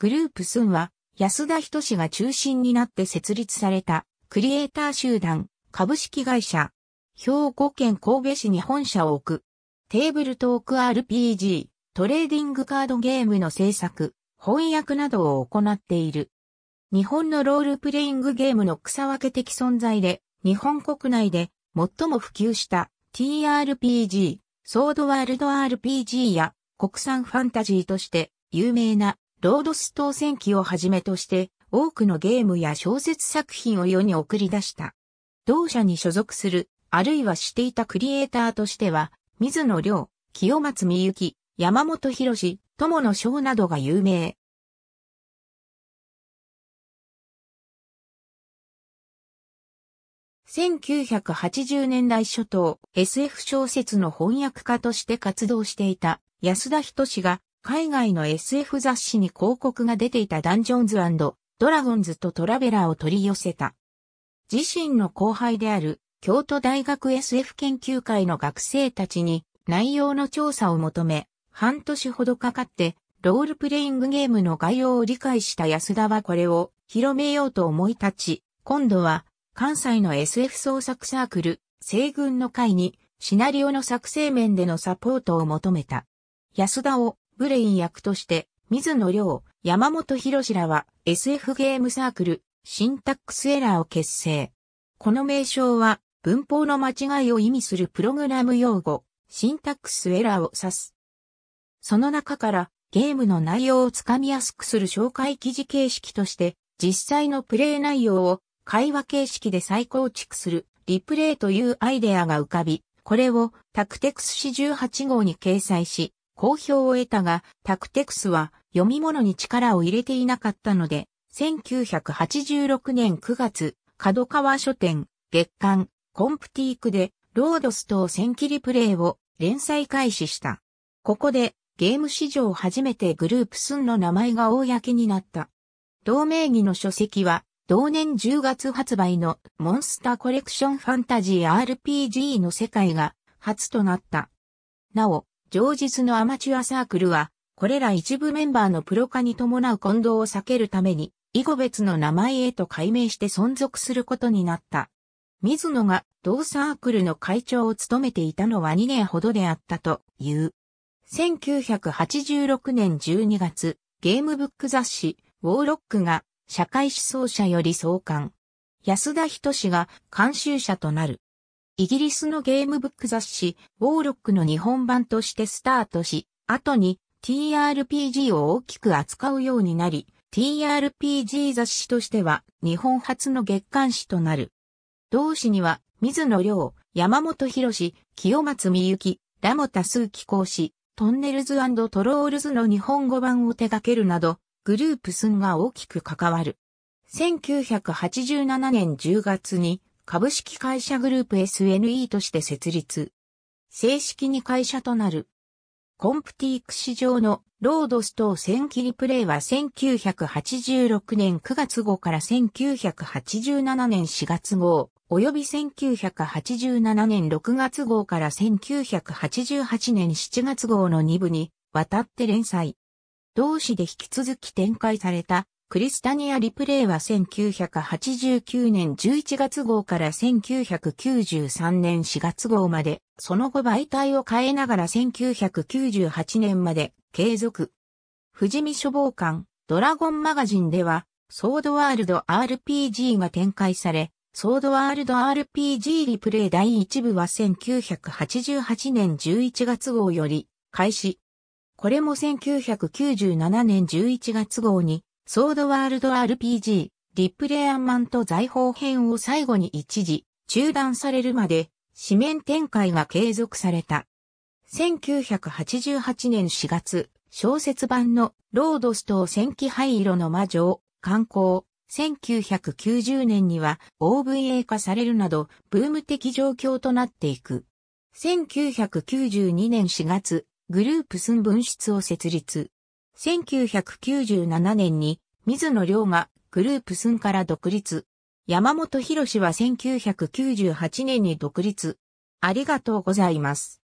グループスンは、安田仁氏が中心になって設立された、クリエイター集団、株式会社。兵庫県神戸市に本社を置く。テーブルトーク RPG、トレーディングカードゲームの制作、翻訳などを行っている。日本のロールプレイングゲームの草分け的存在で、日本国内で最も普及した TRPG、ソードワールド RPG や国産ファンタジーとして有名なロードス当選記をはじめとして、多くのゲームや小説作品を世に送り出した。同社に所属する、あるいはしていたクリエイターとしては、水野良、清松みゆき、山本博士、友野翔などが有名。1980年代初頭、SF 小説の翻訳家として活動していた安田仁が海外の SF 雑誌に広告が出ていたダンジョンズドラゴンズとトラベラーを取り寄せた。自身の後輩である京都大学 SF 研究会の学生たちに内容の調査を求め、半年ほどかかってロールプレイングゲームの概要を理解した安田はこれを広めようと思い立ち、今度は関西の SF 創作サークル、西軍の会にシナリオの作成面でのサポートを求めた。安田をブレイン役として、水野良、山本博士らは SF ゲームサークル、シンタックスエラーを結成。この名称は、文法の間違いを意味するプログラム用語、シンタックスエラーを指す。その中から、ゲームの内容をつかみやすくする紹介記事形式として、実際のプレイ内容を会話形式で再構築するリプレイというアイデアが浮かび、これをタクテクス4 18号に掲載し、好評を得たが、タクテクスは読み物に力を入れていなかったので、1986年9月、角川書店、月刊、コンプティークで、ロードスと千切りプレイを連載開始した。ここで、ゲーム史上初めてグループスンの名前が公になった。同名義の書籍は、同年10月発売のモンスターコレクションファンタジー RPG の世界が初となった。なお、上日のアマチュアサークルは、これら一部メンバーのプロ化に伴う混同を避けるために、以後別の名前へと改名して存続することになった。水野が同サークルの会長を務めていたのは2年ほどであったという。1986年12月、ゲームブック雑誌、ウォーロックが社会思想者より創刊。安田人氏が監修者となる。イギリスのゲームブック雑誌、ウォーロックの日本版としてスタートし、後に TRPG を大きく扱うようになり、TRPG 雑誌としては日本初の月刊誌となる。同誌には、水野良、山本博士、清松美幸、ラモタスーキ講師、トンネルズトロールズの日本語版を手掛けるなど、グループスンが大きく関わる。1987年10月に株式会社グループ SNE として設立。正式に会社となる。コンプティーク市場のロードストー千切りプレイは1986年9月号から1987年4月号、及び1987年6月号から1988年7月号の2部にわたって連載。同誌で引き続き展開されたクリスタニア・リプレイは1989年11月号から1993年4月号まで、その後媒体を変えながら1998年まで継続。富士見書房館、ドラゴンマガジンでは、ソードワールド RPG が展開され、ソードワールド RPG リプレイ第1部は1988年11月号より開始。これも1997年11月号にソードワールド RPG、リプレイアンマンと財宝編を最後に一時中断されるまで紙面展開が継続された。1988年4月、小説版のロードストー戦記灰色の魔女を刊行。1990年には OVA 化されるなどブーム的状況となっていく。1992年4月、グループ寸分室を設立。1997年に水野良がグループスンから独立。山本博は1998年に独立。ありがとうございます。